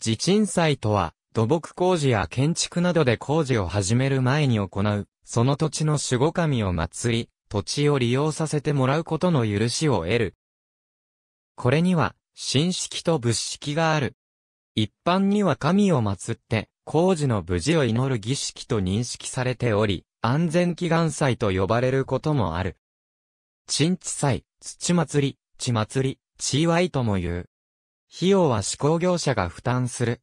地鎮祭とは、土木工事や建築などで工事を始める前に行う、その土地の守護神を祭り、土地を利用させてもらうことの許しを得る。これには、神式と仏式がある。一般には神を祀って、工事の無事を祈る儀式と認識されており、安全祈願祭と呼ばれることもある。鎮地祭、土祭り、地祭り、地祝いとも言う。費用は施工業者が負担する。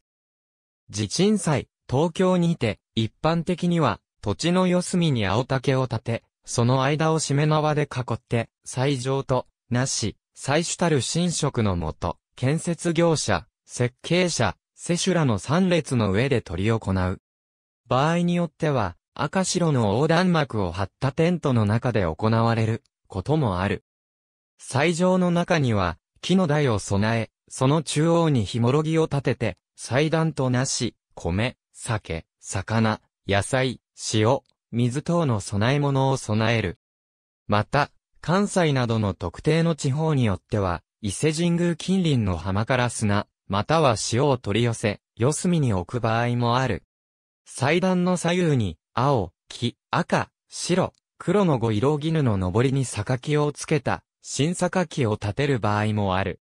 地鎮祭、東京にて、一般的には、土地の四隅に青竹を立て、その間をしめ縄で囲って、最上と、なし、最主たる新職のもと、建設業者、設計者、シ主らの三列の上で取り行う。場合によっては、赤白の横断幕を張ったテントの中で行われる、こともある。最上の中には、木の台を備え、その中央にひもろぎを立てて、祭壇となし、米、酒、魚、野菜、塩、水等の供え物を備える。また、関西などの特定の地方によっては、伊勢神宮近隣の浜から砂、または塩を取り寄せ、四隅に置く場合もある。祭壇の左右に、青、黄、赤、白、黒の五色絹の上りに榊をつけた、新榊を立てる場合もある。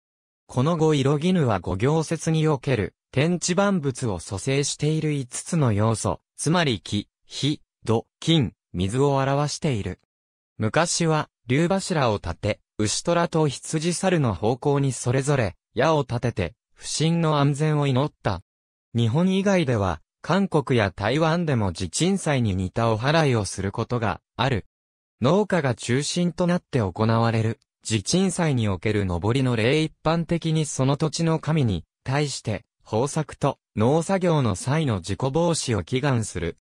この後色絹は五行説における、天地万物を蘇生している5つの要素、つまり木、火、土、金、水を表している。昔は、竜柱を立て、牛虎と羊猿の方向にそれぞれ、矢を立てて、不審の安全を祈った。日本以外では、韓国や台湾でも地鎮祭に似たお祓いをすることがある。農家が中心となって行われる。地鎮祭における登りの例一般的にその土地の神に対して豊作と農作業の際の事故防止を祈願する。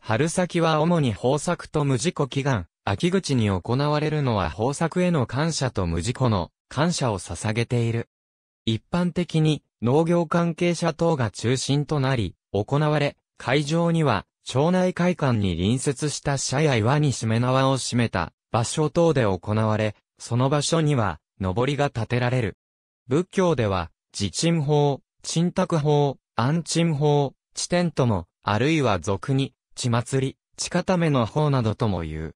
春先は主に豊作と無事故祈願、秋口に行われるのは豊作への感謝と無事故の感謝を捧げている。一般的に農業関係者等が中心となり、行われ、会場には町内会館に隣接した社や岩にしめ縄を締めた場所等で行われ、その場所には、上りが建てられる。仏教では、自鎮法、鎮宅法、安鎮法、地点とも、あるいは俗に、地祭り、地固めの法などとも言う。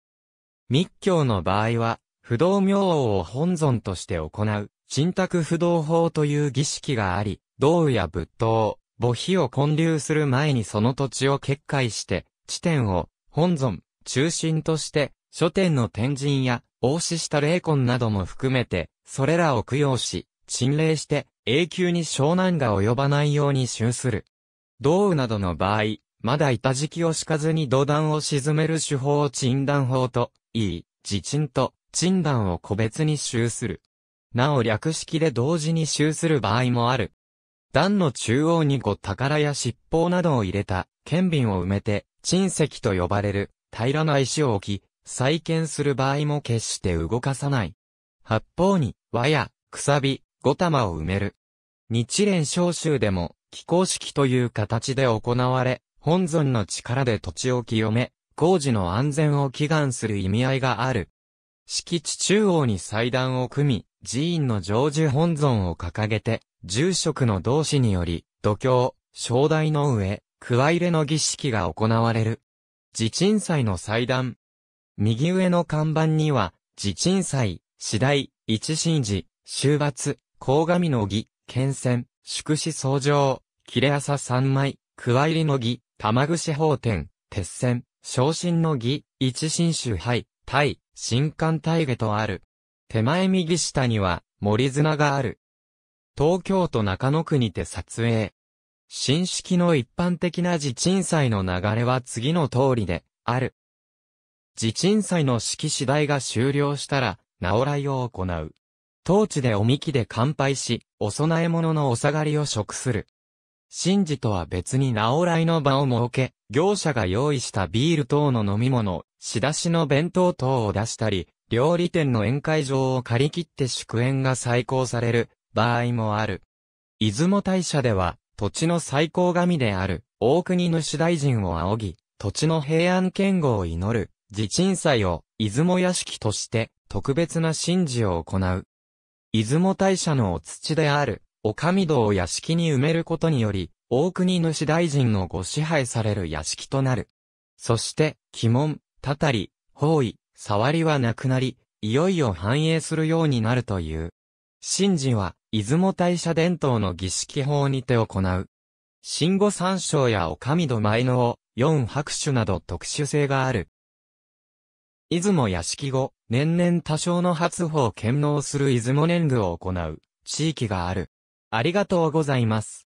密教の場合は、不動明王を本尊として行う、鎮宅不動法という儀式があり、道雨や仏塔、墓碑を建立する前にその土地を決壊して、地点を、本尊、中心として、書店の天神や、大子した霊魂なども含めて、それらを供養し、鎮霊して、永久に湘南が及ばないように修する。道雨などの場合、まだ板敷きを敷かずに土壇を沈める手法を鎮断法と、いい、自鎮と、鎮断を個別に修する。なお略式で同時に修する場合もある。段の中央に五宝や尻尾などを入れた、剣瓶を埋めて、鎮石と呼ばれる、平らな石を置き、再建する場合も決して動かさない。八方に和やくさび、五玉を埋める。日蓮召集でも気候式という形で行われ、本尊の力で土地を清め、工事の安全を祈願する意味合いがある。敷地中央に祭壇を組み、寺院の常住本尊を掲げて、住職の同志により、土俵、正代の上、わ入れの儀式が行われる。地鎮祭の祭壇、右上の看板には、自鎮祭、次第、一神寺、終罰、鴻神の儀、剣戦、祝死相乗、切れ朝三枚、桑入りの儀、玉串法典、鉄線、昇進の儀、一神主杯、対、新官大下とある。手前右下には、森綱がある。東京都中野区にて撮影。新式の一般的な自鎮祭の流れは次の通りで、ある。地鎮祭の式次第が終了したら、直来を行う。当地でおみきで乾杯し、お供え物のお下がりを食する。神事とは別に直来の場を設け、業者が用意したビール等の飲み物、仕出しの弁当等を出したり、料理店の宴会場を借り切って祝宴が再興される場合もある。出雲大社では、土地の最高神である、大国主大臣を仰ぎ、土地の平安剣豪を祈る、自鎮祭を、出雲屋敷として、特別な神事を行う。出雲大社のお土である、お神堂を屋敷に埋めることにより、大国主大臣のご支配される屋敷となる。そして、鬼門、たたり、包囲、触りはなくなり、いよいよ繁栄するようになるという。神事は、出雲大社伝統の儀式法にて行う。新語三章やお神戸前のを、四拍手など特殊性がある、出雲屋敷後、年々多少の発歩を検納する出雲年貢を行う、地域がある。ありがとうございます。